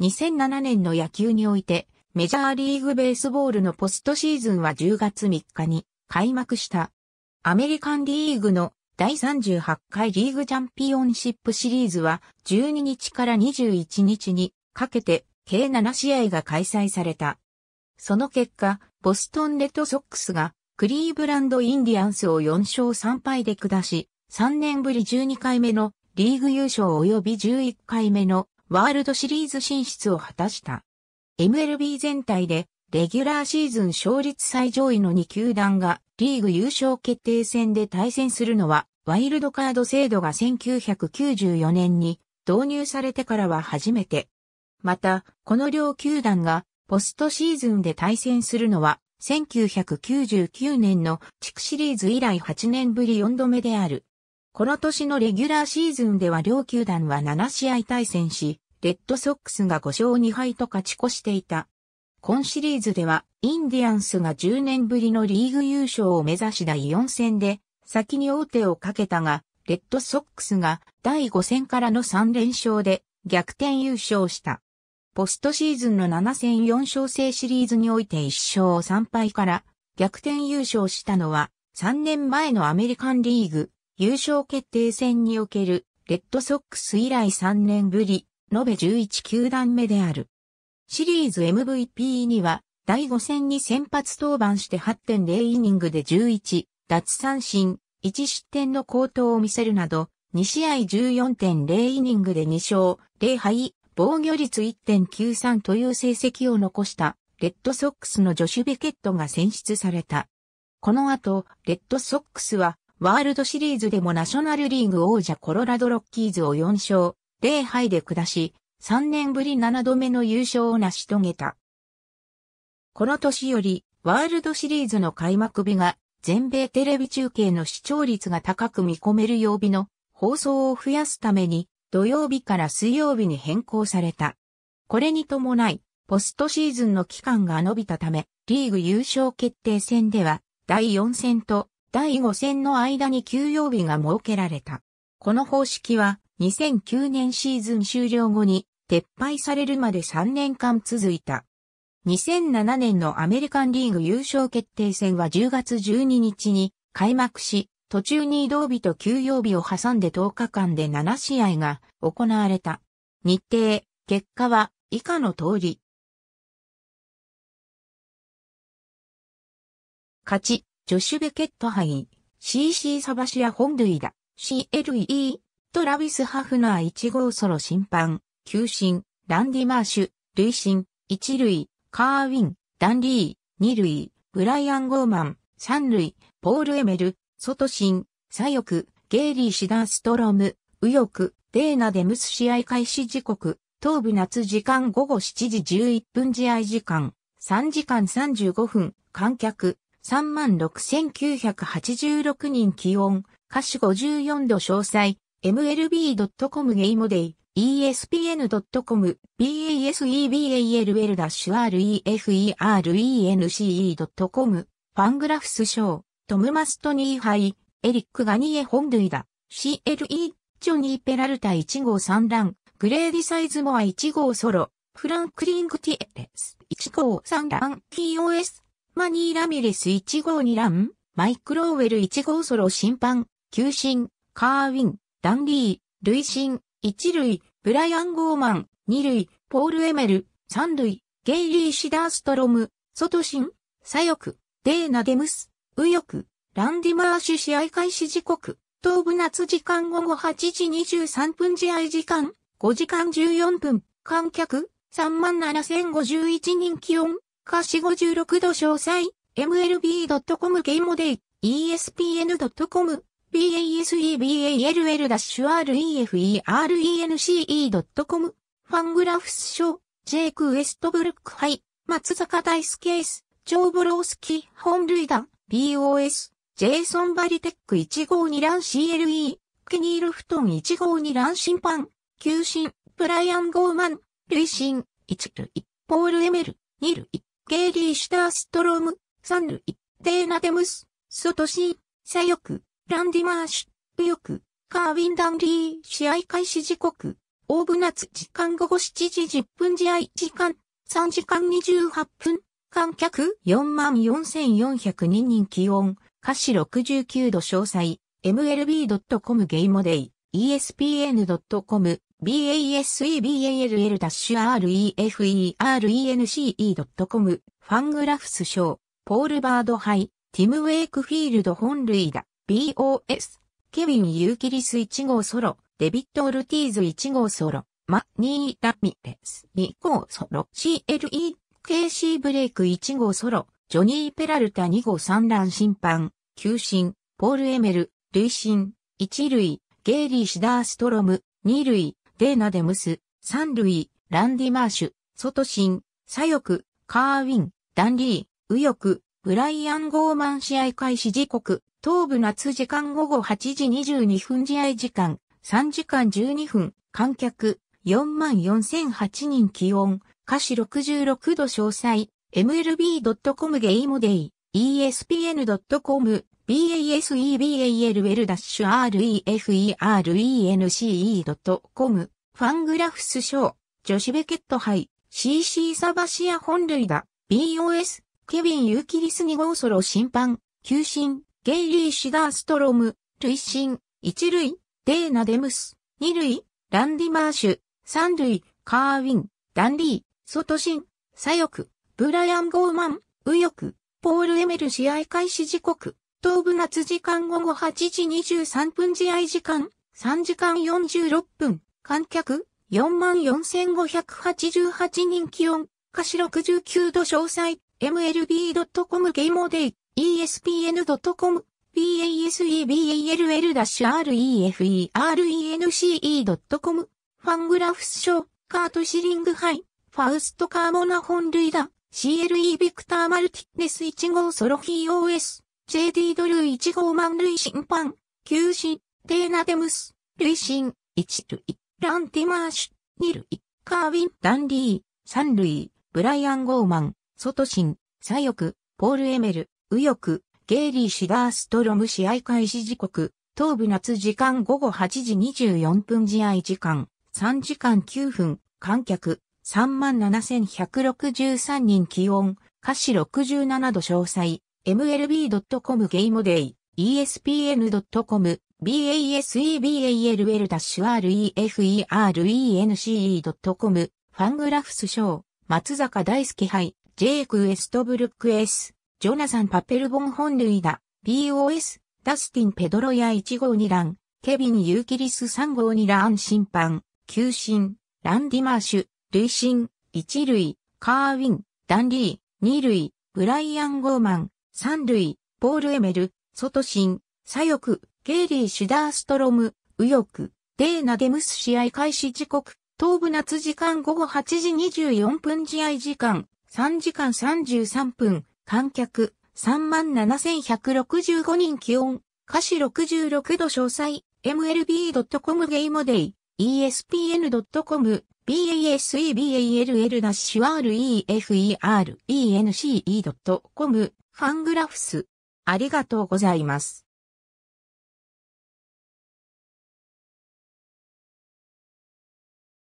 2007年の野球において、メジャーリーグベースボールのポストシーズンは10月3日に開幕した。アメリカンリーグの第38回リーグチャンピオンシップシリーズは12日から21日にかけて計7試合が開催された。その結果、ボストンレッドソックスがクリーブランドインディアンスを4勝3敗で下し、3年ぶり12回目のリーグ優勝及び11回目のワールドシリーズ進出を果たした。MLB 全体でレギュラーシーズン勝率最上位の2球団がリーグ優勝決定戦で対戦するのはワイルドカード制度が1994年に導入されてからは初めて。また、この両球団がポストシーズンで対戦するのは1999年の地区シリーズ以来8年ぶり4度目である。この年のレギュラーシーズンでは両球団は7試合対戦し、レッドソックスが5勝2敗と勝ち越していた。今シリーズでは、インディアンスが10年ぶりのリーグ優勝を目指し第4戦で、先に王手をかけたが、レッドソックスが第5戦からの3連勝で逆転優勝した。ポストシーズンの7戦4勝制シリーズにおいて1勝3敗から逆転優勝したのは3年前のアメリカンリーグ優勝決定戦におけるレッドソックス以来3年ぶり、延べ11球団目である。シリーズ MVP には、第5戦に先発登板して8.0イニングで11、脱三振、1失点の好投を見せるなど、2試合14.0イニングで2勝、0敗、防御率1.93という成績を残した、レッドソックスのジョシュ・ベケットが選出された。この後、レッドソックスはワールドシリーズでもナショナルリーグ王者コロラドロッキーズを4勝、0敗で下し、3年ぶり7度目の優勝を成し遂げた。この年より、ワールドシリーズの開幕日が、全米テレビ中継の視聴率が高く見込める曜日の放送を増やすために、土曜日から水曜日に変更された。これに伴い、ポストシーズンの期間が延びたため、リーグ優勝決定戦では、第4戦と第5戦の間に休養日が設けられた。この方式は2009年シーズン終了後に撤廃されるまで3年間続いた。2007年のアメリカンリーグ優勝決定戦は10月12日に開幕し、途中に移動日と休養日を挟んで10日間で7試合が行われた。日程、結果は以下の通り。勝ち、ジョシュ・ベケット杯、CC サバシア本類だ、CLE、トラビス・ハフナー1号ソロ審判、球審、ランディ・マーシュ、累審、1塁、カーウィン、ダンリー、2塁、ブライアン・ゴーマン、3塁、ポール・エメル、ソトシン、左翼、ゲイリー・シダーストロム、右翼、デーナ・デムス試合開始時刻、東部夏時間午後7時11分試合時間、3時間35分、観客、36,986人気温、歌手54度詳細、mlb.com ゲイモデイ、espn.com、baseball-referen.com、ファングラフス賞、トム・マストニーハイ、エリック・ガニエ本類だ、CLE、ジョニー・ペラルタ1号3段、グレーディサイズモア1号ソロ、フランクリング・ティエレス1号3段、TOS、マニー・ラミレス1号2ラン、マイク・ローウェル1号ソロ審判、球審、カーウィン、ダンリー、類審、1塁、ブライアン・ゴーマン、2塁、ポール・エメル、3塁、ゲイリー・シダーストロム、ソトシン、左翼、デーナ・デムス、右翼、ランディ・マーシュ試合開始時刻、東部夏時間午後8時23分試合時間、5時間14分、観客、37,051人気温。カシ56度詳細、mlb.com ゲイモデイ、espn.com、baseball-referen.com e c、ファングラフスシー、ジェイク・ウエストブルック杯、松坂大輔ース、ジョーボロースキー、本塁打、BOS、ジェイソン・バリテック1号2ラン CLE、ケニー・ルフトン1号2ラン審判、球審、ブライアン・ゴーマン、累審、1塁、ポール・エメル、2塁。ゲーリー・シュターストローム、サンル・イッテーナデムス、ソトシー、左翼、ランディマーシュ、右翼、カーウィン・ダンリー、試合開始時刻、オーブナツ時間午後7時10分試合時間、3時間28分、観客44,402人気温、歌詞69度詳細、mlb.com ゲイモデイ、espn.com baseball-ref.rence.com e、ファングラフス賞、ポールバード杯、ティム・ウェイクフィールド本類だ、BOS、ケビン・ユーキリス1号ソロ、デビット・オルティーズ1号ソロ、マニー・ラミレス2号ソロ、CLE、ケイシー・ブレイク1号ソロ、ジョニー・ペラルタ2号3乱審判、球審、ポール・エメル、累審、1塁、ゲイリー・シダーストロム、2塁、デーナ・デムス、サン・ルイ、ランディ・マーシュ、ソトシン、左翼、カーウィン、ダン・リー、右翼、ブライアン・ゴーマン試合開始時刻、東部夏時間午後8時22分試合時間、3時間12分、観客、44,008人気温、歌詞66度詳細、mlb.com ゲイモデイ、espn.com basebal-ref-enc.com r e e、ファングラフス賞、ジョシベケット杯、CC サバシア本塁打、BOS、ケビン・ユーキリス2号ソロ審判、球審、ゲイリー・シダーストロム、類審、一塁、デーナ・デムス、二塁、ランディ・マーシュ、三塁、カーウィン、ダンリー、シン、左翼、ブライアン・ゴーマン、右翼、ポール・エメル試合開始時刻。東部夏時間午後8時23分試合時間、3時間46分、観客、44,588人気温、歌詞69度詳細、mlb.com ゲイモデイ、espn.com、baseball-reference.com、ファングラフスショーカートシリングハイファウストカーモナ本塁打、CLE ビクター・マルティネス1号ソロヒー o s JD ドルー1号満塁審判、休止、デーナデムス、類審、1塁、ランティマーシュ、2塁、カーウィン、ダンリー、3塁、ブライアン・ゴーマン、外審、左翼、ポール・エメル、右翼、ゲイリー・シダーストロム試合開始時刻、東部夏時間午後8時24分試合時間、3時間9分、観客、37,163人気温、歌詞67度詳細、mlb.com ゲイモデイ、espn.com、baseball-referen.com e、ファングラフスショー、松坂大輔杯、ジェイク・ウエストブルック・エス、ジョナサン・パペルボン本イ打、BOS、ダスティン・ペドロヤ1号2ラン、ケビン・ユーキリス3号2ラン審判、球審、ランディ・マーシュ、累審、1塁、カーウィン、ダンリー、2塁、ブライアン・ゴーマン、三塁、ポール・エメル、外ン、左翼、ゲイリー・シュダーストロム、右翼、デーナ・デムス試合開始時刻、東部夏時間午後8時24分試合時間、3時間33分、観客、37,165人気温、歌詞66度詳細、mlb.com ゲイモデイ、espn.com、baseball-reference.com ファングラフス。ありがとうございます。